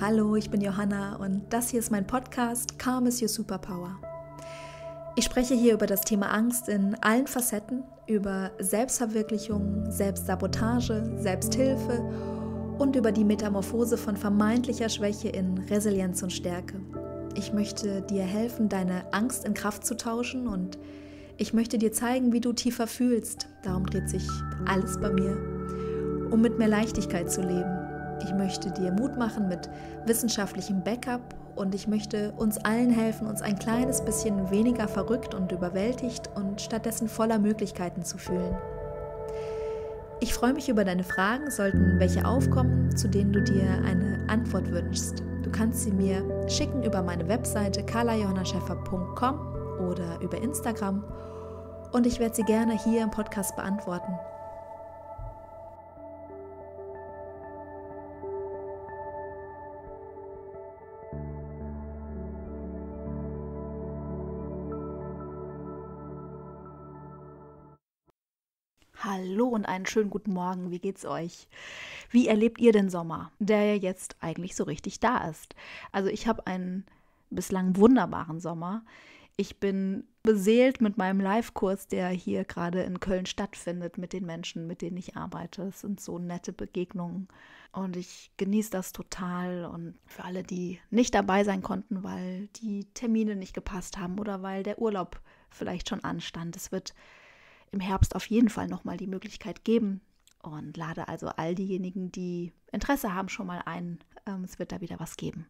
Hallo, ich bin Johanna und das hier ist mein Podcast Calm is Your Superpower. Ich spreche hier über das Thema Angst in allen Facetten, über Selbstverwirklichung, Selbstsabotage, Selbsthilfe und über die Metamorphose von vermeintlicher Schwäche in Resilienz und Stärke. Ich möchte dir helfen, deine Angst in Kraft zu tauschen und ich möchte dir zeigen, wie du tiefer fühlst. Darum dreht sich alles bei mir, um mit mehr Leichtigkeit zu leben ich möchte dir Mut machen mit wissenschaftlichem Backup und ich möchte uns allen helfen, uns ein kleines bisschen weniger verrückt und überwältigt und stattdessen voller Möglichkeiten zu fühlen. Ich freue mich über deine Fragen, sollten welche aufkommen, zu denen du dir eine Antwort wünschst. Du kannst sie mir schicken über meine Webseite karlajohannascheffer.com oder über Instagram und ich werde sie gerne hier im Podcast beantworten. und einen schönen guten Morgen. Wie geht's euch? Wie erlebt ihr den Sommer, der jetzt eigentlich so richtig da ist? Also ich habe einen bislang wunderbaren Sommer. Ich bin beseelt mit meinem Live-Kurs, der hier gerade in Köln stattfindet, mit den Menschen, mit denen ich arbeite. Es sind so nette Begegnungen und ich genieße das total. Und für alle, die nicht dabei sein konnten, weil die Termine nicht gepasst haben oder weil der Urlaub vielleicht schon anstand, es wird im Herbst auf jeden Fall nochmal die Möglichkeit geben. Und lade also all diejenigen, die Interesse haben, schon mal ein. Ähm, es wird da wieder was geben.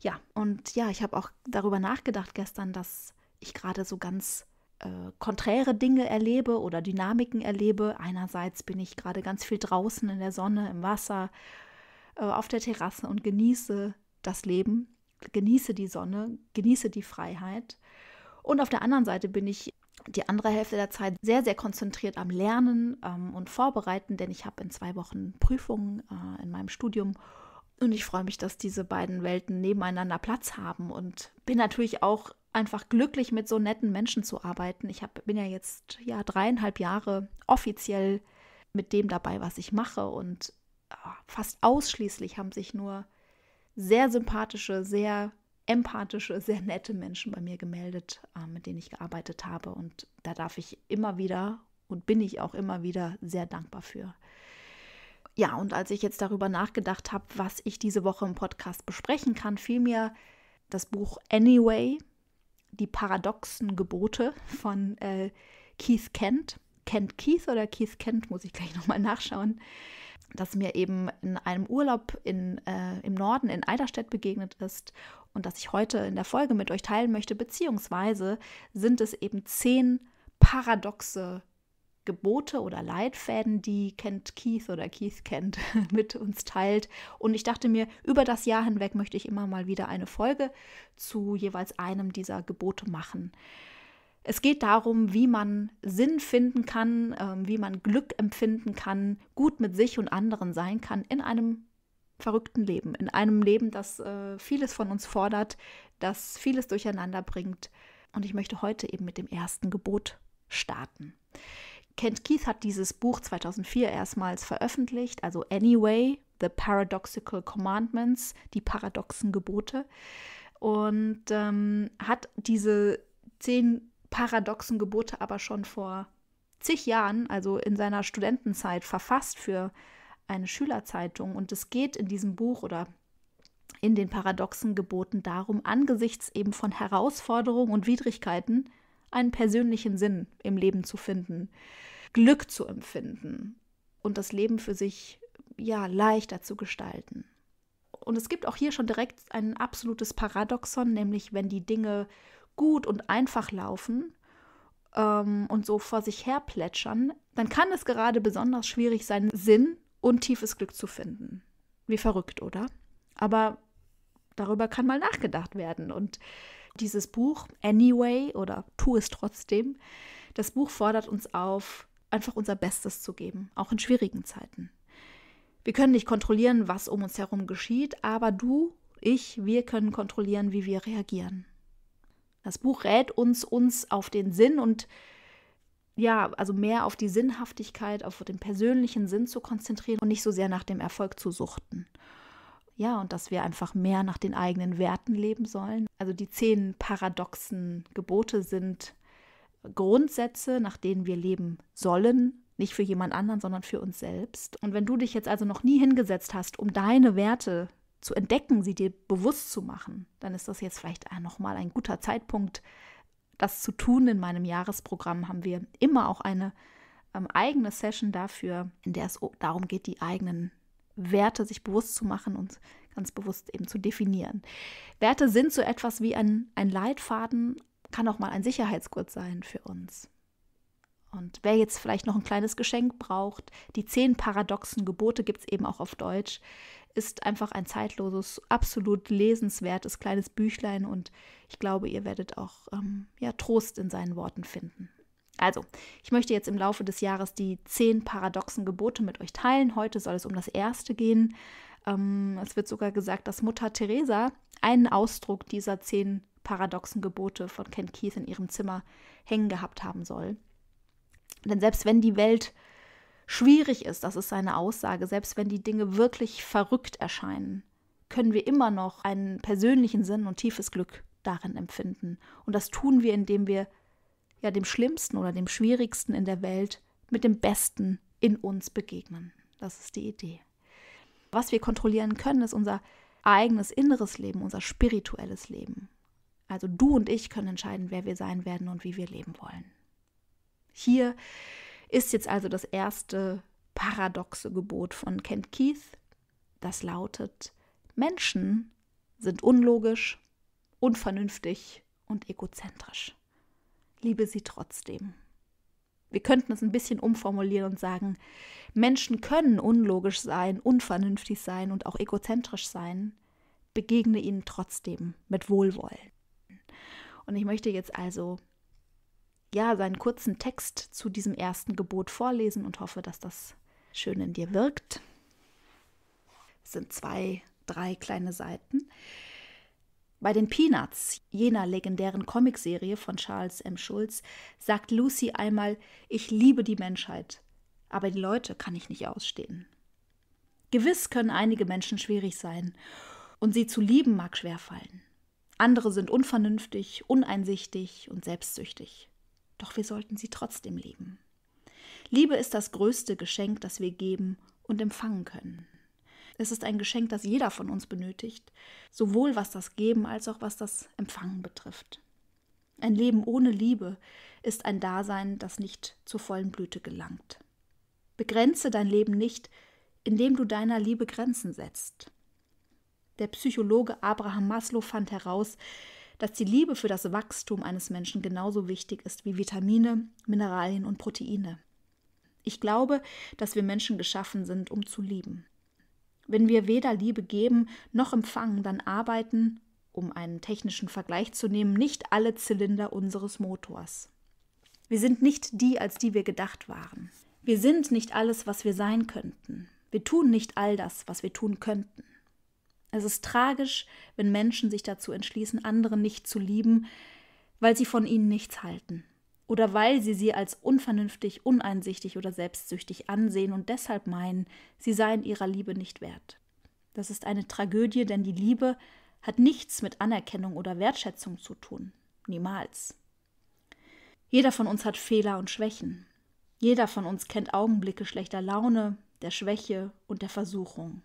Ja, und ja, ich habe auch darüber nachgedacht gestern, dass ich gerade so ganz äh, konträre Dinge erlebe oder Dynamiken erlebe. Einerseits bin ich gerade ganz viel draußen in der Sonne, im Wasser, äh, auf der Terrasse und genieße das Leben, genieße die Sonne, genieße die Freiheit. Und auf der anderen Seite bin ich die andere Hälfte der Zeit sehr, sehr konzentriert am Lernen ähm, und Vorbereiten, denn ich habe in zwei Wochen Prüfungen äh, in meinem Studium. Und ich freue mich, dass diese beiden Welten nebeneinander Platz haben und bin natürlich auch einfach glücklich, mit so netten Menschen zu arbeiten. Ich hab, bin ja jetzt ja dreieinhalb Jahre offiziell mit dem dabei, was ich mache und äh, fast ausschließlich haben sich nur sehr sympathische, sehr empathische, sehr nette Menschen bei mir gemeldet, äh, mit denen ich gearbeitet habe. Und da darf ich immer wieder und bin ich auch immer wieder sehr dankbar für. Ja, und als ich jetzt darüber nachgedacht habe, was ich diese Woche im Podcast besprechen kann, fiel mir das Buch Anyway, die paradoxen Gebote von äh, Keith Kent. Kent Keith oder Keith Kent, muss ich gleich nochmal nachschauen, das mir eben in einem Urlaub in, äh, im Norden in Eiderstedt begegnet ist und das ich heute in der Folge mit euch teilen möchte, beziehungsweise sind es eben zehn paradoxe Gebote oder Leitfäden, die Kent Keith oder Keith kennt, mit uns teilt. Und ich dachte mir, über das Jahr hinweg möchte ich immer mal wieder eine Folge zu jeweils einem dieser Gebote machen. Es geht darum, wie man Sinn finden kann, ähm, wie man Glück empfinden kann, gut mit sich und anderen sein kann in einem verrückten Leben, in einem Leben, das äh, vieles von uns fordert, das vieles durcheinander bringt. Und ich möchte heute eben mit dem ersten Gebot starten. Kent Keith hat dieses Buch 2004 erstmals veröffentlicht, also Anyway, The Paradoxical Commandments, die paradoxen Gebote, und ähm, hat diese zehn paradoxen Gebote aber schon vor zig Jahren, also in seiner Studentenzeit, verfasst für eine Schülerzeitung. Und es geht in diesem Buch oder in den paradoxen Geboten darum, angesichts eben von Herausforderungen und Widrigkeiten einen persönlichen Sinn im Leben zu finden, Glück zu empfinden und das Leben für sich ja leichter zu gestalten. Und es gibt auch hier schon direkt ein absolutes Paradoxon, nämlich wenn die Dinge gut und einfach laufen ähm, und so vor sich her plätschern, dann kann es gerade besonders schwierig sein, Sinn und tiefes Glück zu finden. Wie verrückt, oder? Aber darüber kann mal nachgedacht werden. Und dieses Buch, Anyway oder Tu es trotzdem, das Buch fordert uns auf, einfach unser Bestes zu geben, auch in schwierigen Zeiten. Wir können nicht kontrollieren, was um uns herum geschieht, aber du, ich, wir können kontrollieren, wie wir reagieren. Das Buch rät uns, uns auf den Sinn und ja, also mehr auf die Sinnhaftigkeit, auf den persönlichen Sinn zu konzentrieren und nicht so sehr nach dem Erfolg zu suchten. Ja, und dass wir einfach mehr nach den eigenen Werten leben sollen. Also die zehn paradoxen Gebote sind Grundsätze, nach denen wir leben sollen, nicht für jemand anderen, sondern für uns selbst. Und wenn du dich jetzt also noch nie hingesetzt hast, um deine Werte zu entdecken, sie dir bewusst zu machen, dann ist das jetzt vielleicht nochmal ein guter Zeitpunkt, das zu tun in meinem Jahresprogramm, haben wir immer auch eine ähm, eigene Session dafür, in der es darum geht, die eigenen Werte sich bewusst zu machen und ganz bewusst eben zu definieren. Werte sind so etwas wie ein, ein Leitfaden, kann auch mal ein Sicherheitsgurt sein für uns. Und wer jetzt vielleicht noch ein kleines Geschenk braucht, die zehn paradoxen Gebote gibt es eben auch auf Deutsch, ist einfach ein zeitloses, absolut lesenswertes kleines Büchlein und ich glaube, ihr werdet auch ähm, ja, Trost in seinen Worten finden. Also, ich möchte jetzt im Laufe des Jahres die zehn paradoxen Gebote mit euch teilen. Heute soll es um das erste gehen. Ähm, es wird sogar gesagt, dass Mutter Teresa einen Ausdruck dieser zehn paradoxen Gebote von Ken Keith in ihrem Zimmer hängen gehabt haben soll. Denn selbst wenn die Welt schwierig ist, das ist seine Aussage, selbst wenn die Dinge wirklich verrückt erscheinen, können wir immer noch einen persönlichen Sinn und tiefes Glück darin empfinden. Und das tun wir, indem wir ja dem Schlimmsten oder dem Schwierigsten in der Welt mit dem Besten in uns begegnen. Das ist die Idee. Was wir kontrollieren können, ist unser eigenes inneres Leben, unser spirituelles Leben. Also du und ich können entscheiden, wer wir sein werden und wie wir leben wollen. Hier ist jetzt also das erste paradoxe Gebot von Kent Keith. Das lautet, Menschen sind unlogisch, unvernünftig und egozentrisch. Liebe sie trotzdem. Wir könnten es ein bisschen umformulieren und sagen, Menschen können unlogisch sein, unvernünftig sein und auch egozentrisch sein. Begegne ihnen trotzdem mit Wohlwollen. Und ich möchte jetzt also ja, seinen kurzen Text zu diesem ersten Gebot vorlesen und hoffe, dass das schön in dir wirkt. Es sind zwei, drei kleine Seiten. Bei den Peanuts, jener legendären Comicserie von Charles M. Schulz, sagt Lucy einmal, ich liebe die Menschheit, aber die Leute kann ich nicht ausstehen. Gewiss können einige Menschen schwierig sein und sie zu lieben mag schwerfallen. Andere sind unvernünftig, uneinsichtig und selbstsüchtig doch wir sollten sie trotzdem lieben. Liebe ist das größte Geschenk, das wir geben und empfangen können. Es ist ein Geschenk, das jeder von uns benötigt, sowohl was das Geben als auch was das Empfangen betrifft. Ein Leben ohne Liebe ist ein Dasein, das nicht zur vollen Blüte gelangt. Begrenze dein Leben nicht, indem du deiner Liebe Grenzen setzt. Der Psychologe Abraham Maslow fand heraus, dass die Liebe für das Wachstum eines Menschen genauso wichtig ist wie Vitamine, Mineralien und Proteine. Ich glaube, dass wir Menschen geschaffen sind, um zu lieben. Wenn wir weder Liebe geben noch empfangen, dann arbeiten, um einen technischen Vergleich zu nehmen, nicht alle Zylinder unseres Motors. Wir sind nicht die, als die wir gedacht waren. Wir sind nicht alles, was wir sein könnten. Wir tun nicht all das, was wir tun könnten. Es ist tragisch, wenn Menschen sich dazu entschließen, andere nicht zu lieben, weil sie von ihnen nichts halten oder weil sie sie als unvernünftig, uneinsichtig oder selbstsüchtig ansehen und deshalb meinen, sie seien ihrer Liebe nicht wert. Das ist eine Tragödie, denn die Liebe hat nichts mit Anerkennung oder Wertschätzung zu tun. Niemals. Jeder von uns hat Fehler und Schwächen. Jeder von uns kennt Augenblicke schlechter Laune, der Schwäche und der Versuchung.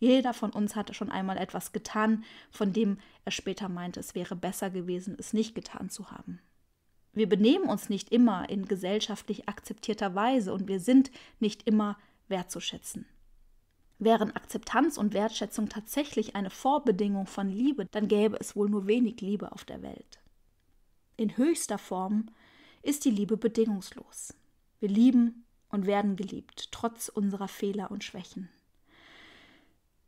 Jeder von uns hatte schon einmal etwas getan, von dem er später meinte, es wäre besser gewesen, es nicht getan zu haben. Wir benehmen uns nicht immer in gesellschaftlich akzeptierter Weise und wir sind nicht immer wertzuschätzen. Wären Akzeptanz und Wertschätzung tatsächlich eine Vorbedingung von Liebe, dann gäbe es wohl nur wenig Liebe auf der Welt. In höchster Form ist die Liebe bedingungslos. Wir lieben und werden geliebt, trotz unserer Fehler und Schwächen.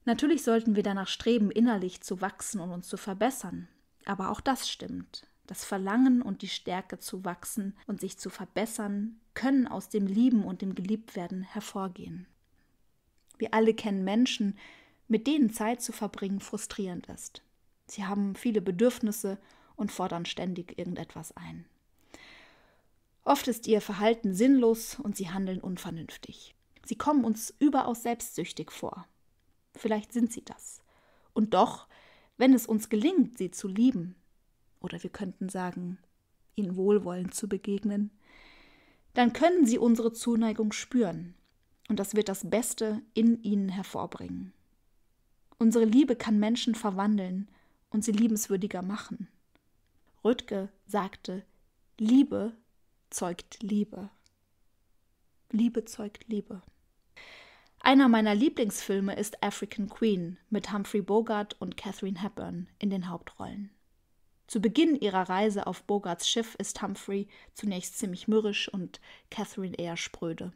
Natürlich sollten wir danach streben, innerlich zu wachsen und uns zu verbessern. Aber auch das stimmt. Das Verlangen und die Stärke zu wachsen und sich zu verbessern können aus dem Lieben und dem Geliebtwerden hervorgehen. Wir alle kennen Menschen, mit denen Zeit zu verbringen frustrierend ist. Sie haben viele Bedürfnisse und fordern ständig irgendetwas ein. Oft ist ihr Verhalten sinnlos und sie handeln unvernünftig. Sie kommen uns überaus selbstsüchtig vor Vielleicht sind sie das. Und doch, wenn es uns gelingt, sie zu lieben, oder wir könnten sagen, ihnen wohlwollend zu begegnen, dann können sie unsere Zuneigung spüren, und das wird das Beste in ihnen hervorbringen. Unsere Liebe kann Menschen verwandeln und sie liebenswürdiger machen. Rüttge sagte, Liebe zeugt Liebe. Liebe zeugt Liebe. Einer meiner Lieblingsfilme ist African Queen mit Humphrey Bogart und Catherine Hepburn in den Hauptrollen. Zu Beginn ihrer Reise auf Bogarts Schiff ist Humphrey zunächst ziemlich mürrisch und Catherine eher spröde.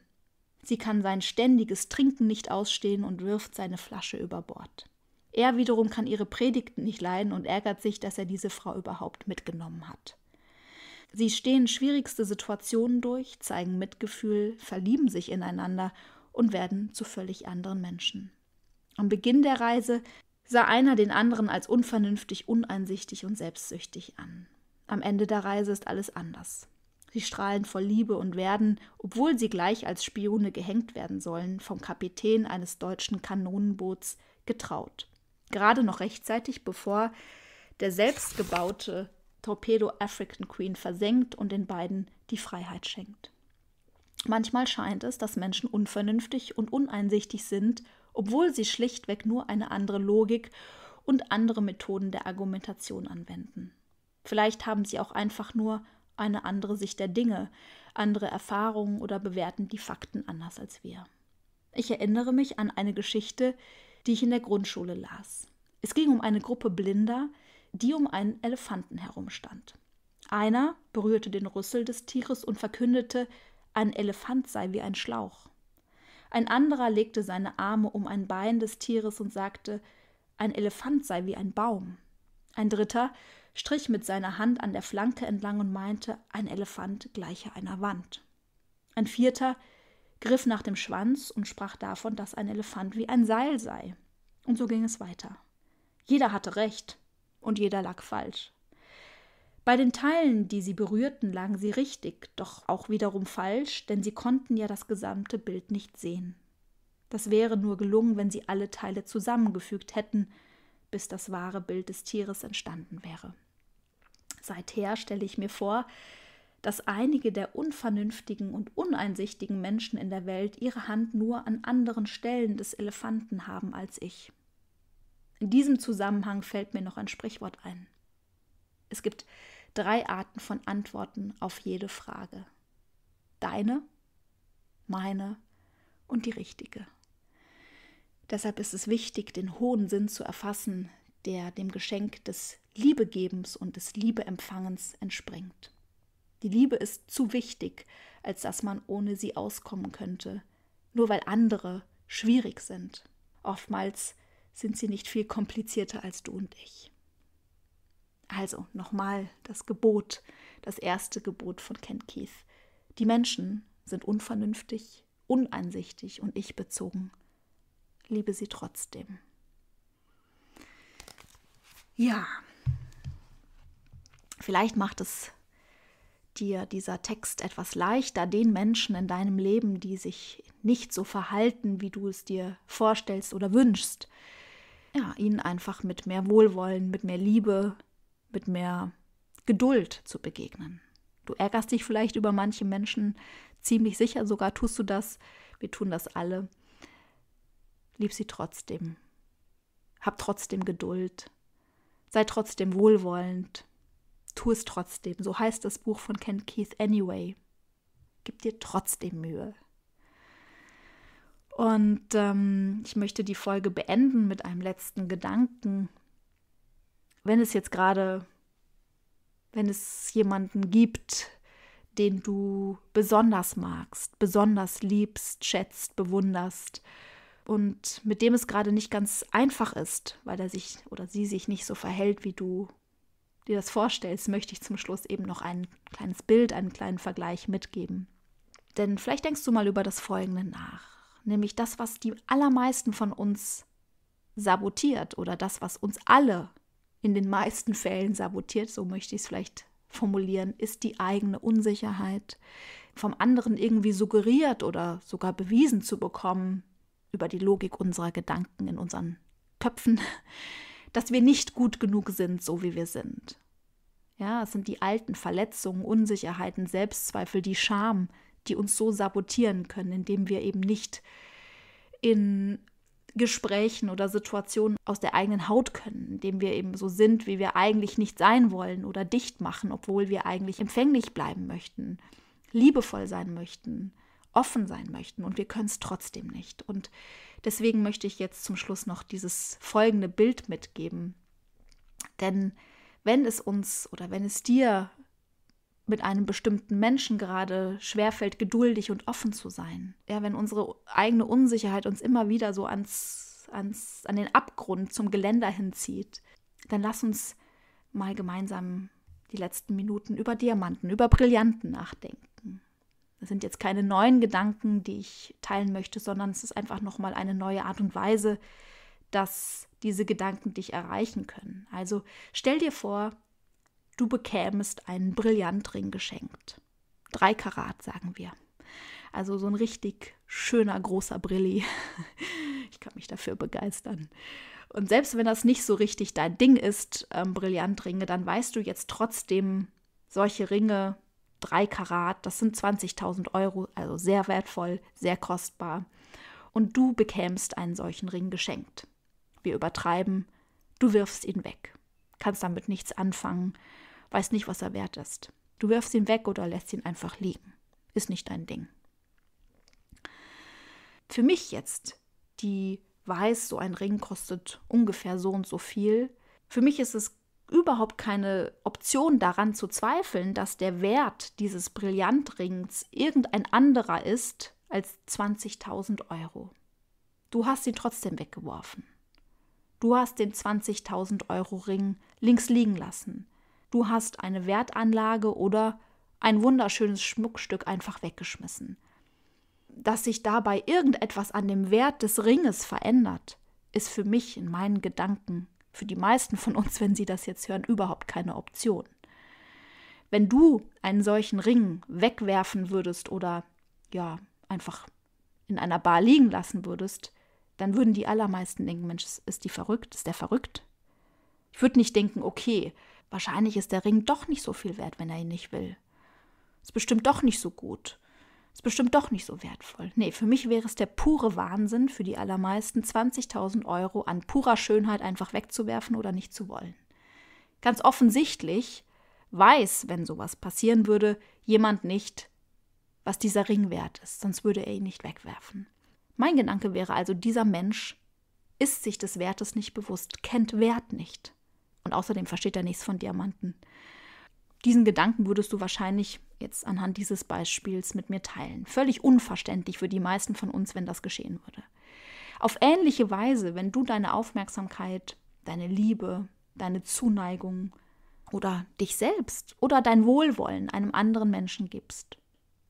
Sie kann sein ständiges Trinken nicht ausstehen und wirft seine Flasche über Bord. Er wiederum kann ihre Predigten nicht leiden und ärgert sich, dass er diese Frau überhaupt mitgenommen hat. Sie stehen schwierigste Situationen durch, zeigen Mitgefühl, verlieben sich ineinander und werden zu völlig anderen Menschen. Am Beginn der Reise sah einer den anderen als unvernünftig, uneinsichtig und selbstsüchtig an. Am Ende der Reise ist alles anders. Sie strahlen vor Liebe und werden, obwohl sie gleich als Spione gehängt werden sollen, vom Kapitän eines deutschen Kanonenboots getraut. Gerade noch rechtzeitig, bevor der selbstgebaute Torpedo African Queen versenkt und den beiden die Freiheit schenkt. Manchmal scheint es, dass Menschen unvernünftig und uneinsichtig sind, obwohl sie schlichtweg nur eine andere Logik und andere Methoden der Argumentation anwenden. Vielleicht haben sie auch einfach nur eine andere Sicht der Dinge, andere Erfahrungen oder bewerten die Fakten anders als wir. Ich erinnere mich an eine Geschichte, die ich in der Grundschule las. Es ging um eine Gruppe Blinder, die um einen Elefanten herumstand. Einer berührte den Rüssel des Tieres und verkündete, ein Elefant sei wie ein Schlauch. Ein anderer legte seine Arme um ein Bein des Tieres und sagte, ein Elefant sei wie ein Baum. Ein dritter strich mit seiner Hand an der Flanke entlang und meinte, ein Elefant gleiche einer Wand. Ein vierter griff nach dem Schwanz und sprach davon, dass ein Elefant wie ein Seil sei. Und so ging es weiter. Jeder hatte recht und jeder lag falsch. Bei den Teilen, die sie berührten, lagen sie richtig, doch auch wiederum falsch, denn sie konnten ja das gesamte Bild nicht sehen. Das wäre nur gelungen, wenn sie alle Teile zusammengefügt hätten, bis das wahre Bild des Tieres entstanden wäre. Seither stelle ich mir vor, dass einige der unvernünftigen und uneinsichtigen Menschen in der Welt ihre Hand nur an anderen Stellen des Elefanten haben als ich. In diesem Zusammenhang fällt mir noch ein Sprichwort ein. Es gibt drei Arten von Antworten auf jede Frage. Deine, meine und die richtige. Deshalb ist es wichtig, den hohen Sinn zu erfassen, der dem Geschenk des Liebegebens und des Liebeempfangens entspringt. Die Liebe ist zu wichtig, als dass man ohne sie auskommen könnte, nur weil andere schwierig sind. Oftmals sind sie nicht viel komplizierter als du und ich. Also nochmal das Gebot, das erste Gebot von Ken Keith. Die Menschen sind unvernünftig, uneinsichtig und ich bezogen. Liebe sie trotzdem. Ja, vielleicht macht es dir dieser Text etwas leichter, den Menschen in deinem Leben, die sich nicht so verhalten, wie du es dir vorstellst oder wünschst, ja, ihnen einfach mit mehr Wohlwollen, mit mehr Liebe, mit mehr Geduld zu begegnen. Du ärgerst dich vielleicht über manche Menschen, ziemlich sicher sogar tust du das. Wir tun das alle. Lieb sie trotzdem. Hab trotzdem Geduld. Sei trotzdem wohlwollend. Tu es trotzdem. So heißt das Buch von Ken Keith Anyway. Gib dir trotzdem Mühe. Und ähm, ich möchte die Folge beenden mit einem letzten Gedanken, wenn es jetzt gerade, wenn es jemanden gibt, den du besonders magst, besonders liebst, schätzt, bewunderst und mit dem es gerade nicht ganz einfach ist, weil er sich oder sie sich nicht so verhält, wie du dir das vorstellst, möchte ich zum Schluss eben noch ein kleines Bild, einen kleinen Vergleich mitgeben. Denn vielleicht denkst du mal über das Folgende nach, nämlich das, was die allermeisten von uns sabotiert oder das, was uns alle in den meisten Fällen sabotiert, so möchte ich es vielleicht formulieren, ist die eigene Unsicherheit, vom anderen irgendwie suggeriert oder sogar bewiesen zu bekommen über die Logik unserer Gedanken in unseren Köpfen, dass wir nicht gut genug sind, so wie wir sind. Ja, es sind die alten Verletzungen, Unsicherheiten, Selbstzweifel, die Scham, die uns so sabotieren können, indem wir eben nicht in Gesprächen oder Situationen aus der eigenen Haut können, indem wir eben so sind, wie wir eigentlich nicht sein wollen oder dicht machen, obwohl wir eigentlich empfänglich bleiben möchten, liebevoll sein möchten, offen sein möchten und wir können es trotzdem nicht. Und deswegen möchte ich jetzt zum Schluss noch dieses folgende Bild mitgeben. Denn wenn es uns oder wenn es dir mit einem bestimmten Menschen gerade schwerfällt, geduldig und offen zu sein. Ja, wenn unsere eigene Unsicherheit uns immer wieder so ans, ans, an den Abgrund zum Geländer hinzieht, dann lass uns mal gemeinsam die letzten Minuten über Diamanten, über Brillanten nachdenken. Das sind jetzt keine neuen Gedanken, die ich teilen möchte, sondern es ist einfach nochmal eine neue Art und Weise, dass diese Gedanken dich erreichen können. Also stell dir vor, du bekämst einen Brillantring geschenkt. Drei Karat, sagen wir. Also so ein richtig schöner, großer Brilli. Ich kann mich dafür begeistern. Und selbst wenn das nicht so richtig dein Ding ist, ähm, Brillantringe, dann weißt du jetzt trotzdem, solche Ringe, drei Karat, das sind 20.000 Euro, also sehr wertvoll, sehr kostbar. Und du bekämst einen solchen Ring geschenkt. Wir übertreiben, du wirfst ihn weg, kannst damit nichts anfangen, weiß nicht, was er wert ist. Du wirfst ihn weg oder lässt ihn einfach liegen. Ist nicht dein Ding. Für mich jetzt, die weiß, so ein Ring kostet ungefähr so und so viel, für mich ist es überhaupt keine Option daran zu zweifeln, dass der Wert dieses Brillantrings irgendein anderer ist als 20.000 Euro. Du hast ihn trotzdem weggeworfen. Du hast den 20.000 Euro Ring links liegen lassen du hast eine Wertanlage oder ein wunderschönes Schmuckstück einfach weggeschmissen. Dass sich dabei irgendetwas an dem Wert des Ringes verändert, ist für mich in meinen Gedanken, für die meisten von uns, wenn sie das jetzt hören, überhaupt keine Option. Wenn du einen solchen Ring wegwerfen würdest oder ja, einfach in einer Bar liegen lassen würdest, dann würden die allermeisten denken, Mensch, ist die verrückt, ist der verrückt? Ich würde nicht denken, okay, Wahrscheinlich ist der Ring doch nicht so viel wert, wenn er ihn nicht will. Ist bestimmt doch nicht so gut. Ist bestimmt doch nicht so wertvoll. Nee, für mich wäre es der pure Wahnsinn, für die allermeisten 20.000 Euro an purer Schönheit einfach wegzuwerfen oder nicht zu wollen. Ganz offensichtlich weiß, wenn sowas passieren würde, jemand nicht, was dieser Ring wert ist, sonst würde er ihn nicht wegwerfen. Mein Gedanke wäre also, dieser Mensch ist sich des Wertes nicht bewusst, kennt Wert nicht. Und außerdem versteht er nichts von Diamanten. Diesen Gedanken würdest du wahrscheinlich jetzt anhand dieses Beispiels mit mir teilen. Völlig unverständlich für die meisten von uns, wenn das geschehen würde. Auf ähnliche Weise, wenn du deine Aufmerksamkeit, deine Liebe, deine Zuneigung oder dich selbst oder dein Wohlwollen einem anderen Menschen gibst.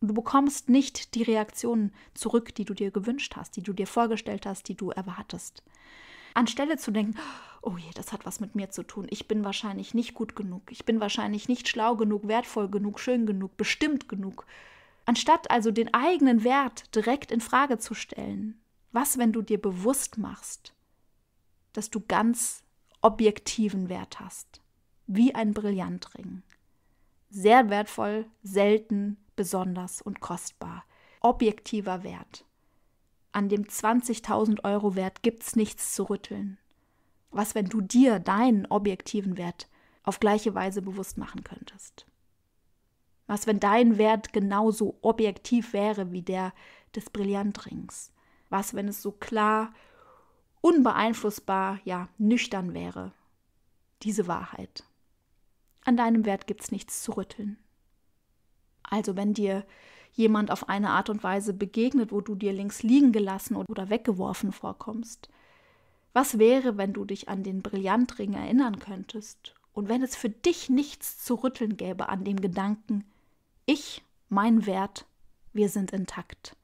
Und du bekommst nicht die Reaktionen zurück, die du dir gewünscht hast, die du dir vorgestellt hast, die du erwartest. Anstelle zu denken, oh je, das hat was mit mir zu tun. Ich bin wahrscheinlich nicht gut genug. Ich bin wahrscheinlich nicht schlau genug, wertvoll genug, schön genug, bestimmt genug. Anstatt also den eigenen Wert direkt in Frage zu stellen, was, wenn du dir bewusst machst, dass du ganz objektiven Wert hast, wie ein Brillantring. Sehr wertvoll, selten, besonders und kostbar. Objektiver Wert. An dem 20.000 Euro Wert gibt es nichts zu rütteln. Was, wenn du dir deinen objektiven Wert auf gleiche Weise bewusst machen könntest? Was, wenn dein Wert genauso objektiv wäre wie der des Brillantrings? Was, wenn es so klar, unbeeinflussbar, ja, nüchtern wäre? Diese Wahrheit. An deinem Wert gibt es nichts zu rütteln. Also, wenn dir jemand auf eine Art und Weise begegnet, wo du dir links liegen gelassen oder weggeworfen vorkommst, was wäre, wenn du dich an den Brillantring erinnern könntest und wenn es für dich nichts zu rütteln gäbe an dem Gedanken, ich, mein Wert, wir sind intakt.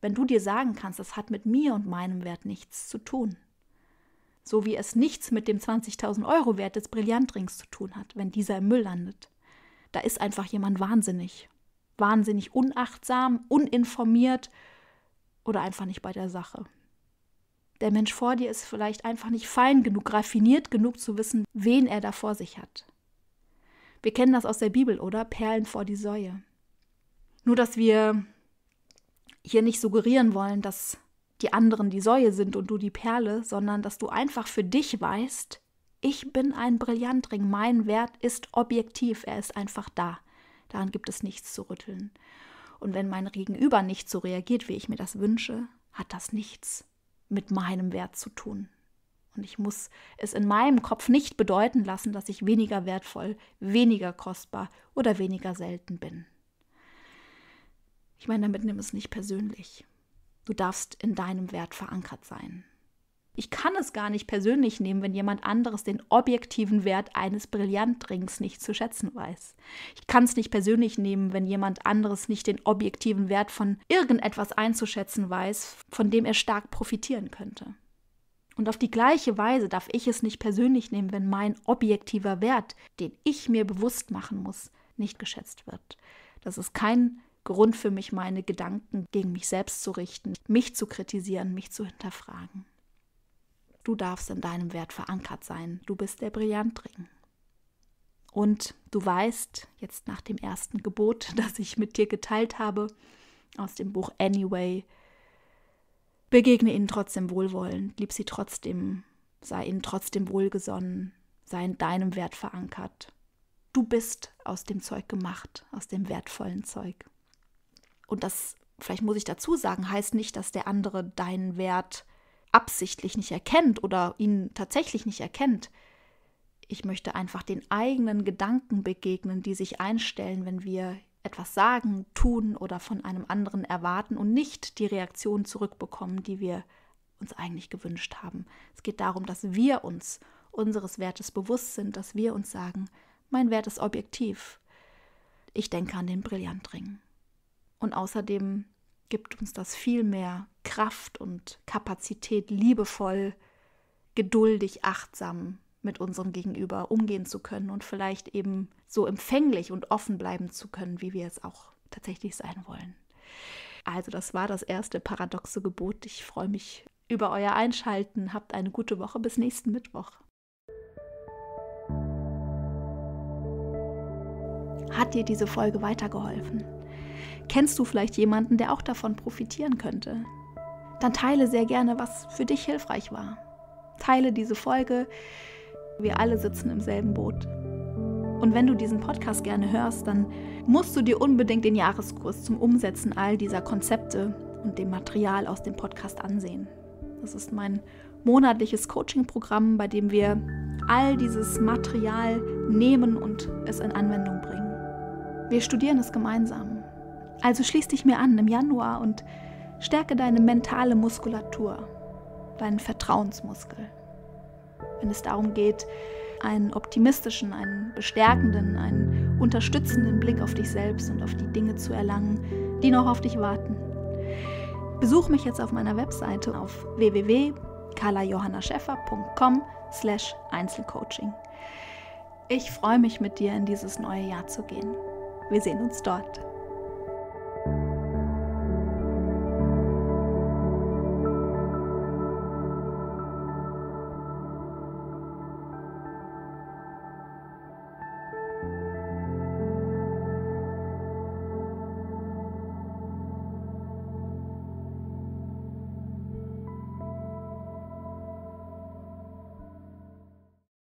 Wenn du dir sagen kannst, das hat mit mir und meinem Wert nichts zu tun. So wie es nichts mit dem 20.000 Euro Wert des Brillantrings zu tun hat, wenn dieser im Müll landet. Da ist einfach jemand wahnsinnig. Wahnsinnig unachtsam, uninformiert oder einfach nicht bei der Sache. Der Mensch vor dir ist vielleicht einfach nicht fein genug, raffiniert genug zu wissen, wen er da vor sich hat. Wir kennen das aus der Bibel, oder? Perlen vor die Säue. Nur dass wir hier nicht suggerieren wollen, dass die anderen die Säue sind und du die Perle, sondern dass du einfach für dich weißt, ich bin ein Brillantring, mein Wert ist objektiv, er ist einfach da. Daran gibt es nichts zu rütteln. Und wenn mein Gegenüber nicht so reagiert, wie ich mir das wünsche, hat das nichts mit meinem Wert zu tun. Und ich muss es in meinem Kopf nicht bedeuten lassen, dass ich weniger wertvoll, weniger kostbar oder weniger selten bin. Ich meine, damit nimm es nicht persönlich. Du darfst in deinem Wert verankert sein. Ich kann es gar nicht persönlich nehmen, wenn jemand anderes den objektiven Wert eines Brillantrings nicht zu schätzen weiß. Ich kann es nicht persönlich nehmen, wenn jemand anderes nicht den objektiven Wert von irgendetwas einzuschätzen weiß, von dem er stark profitieren könnte. Und auf die gleiche Weise darf ich es nicht persönlich nehmen, wenn mein objektiver Wert, den ich mir bewusst machen muss, nicht geschätzt wird. Das ist kein Grund für mich, meine Gedanken gegen mich selbst zu richten, mich zu kritisieren, mich zu hinterfragen. Du darfst in deinem Wert verankert sein. Du bist der Brillantring. Und du weißt jetzt nach dem ersten Gebot, das ich mit dir geteilt habe, aus dem Buch Anyway, begegne ihnen trotzdem wohlwollend, lieb sie trotzdem, sei ihnen trotzdem wohlgesonnen, sei in deinem Wert verankert. Du bist aus dem Zeug gemacht, aus dem wertvollen Zeug. Und das, vielleicht muss ich dazu sagen, heißt nicht, dass der andere deinen Wert absichtlich nicht erkennt oder ihn tatsächlich nicht erkennt. Ich möchte einfach den eigenen Gedanken begegnen, die sich einstellen, wenn wir etwas sagen, tun oder von einem anderen erwarten und nicht die Reaktion zurückbekommen, die wir uns eigentlich gewünscht haben. Es geht darum, dass wir uns unseres Wertes bewusst sind, dass wir uns sagen, mein Wert ist objektiv. Ich denke an den Brillantring. Und außerdem gibt uns das viel mehr Kraft und Kapazität, liebevoll, geduldig, achtsam mit unserem Gegenüber umgehen zu können und vielleicht eben so empfänglich und offen bleiben zu können, wie wir es auch tatsächlich sein wollen. Also das war das erste paradoxe Gebot. Ich freue mich über euer Einschalten. Habt eine gute Woche. Bis nächsten Mittwoch. Hat dir diese Folge weitergeholfen? Kennst du vielleicht jemanden, der auch davon profitieren könnte? Dann teile sehr gerne, was für dich hilfreich war. Teile diese Folge. Wir alle sitzen im selben Boot. Und wenn du diesen Podcast gerne hörst, dann musst du dir unbedingt den Jahreskurs zum Umsetzen all dieser Konzepte und dem Material aus dem Podcast ansehen. Das ist mein monatliches Coaching-Programm, bei dem wir all dieses Material nehmen und es in Anwendung bringen. Wir studieren es gemeinsam. Also schließ dich mir an im Januar und stärke deine mentale Muskulatur, deinen Vertrauensmuskel. Wenn es darum geht, einen optimistischen, einen bestärkenden, einen unterstützenden Blick auf dich selbst und auf die Dinge zu erlangen, die noch auf dich warten. Besuch mich jetzt auf meiner Webseite auf www.carlajohannascheffer.com slash Einzelcoaching. Ich freue mich mit dir in dieses neue Jahr zu gehen. Wir sehen uns dort.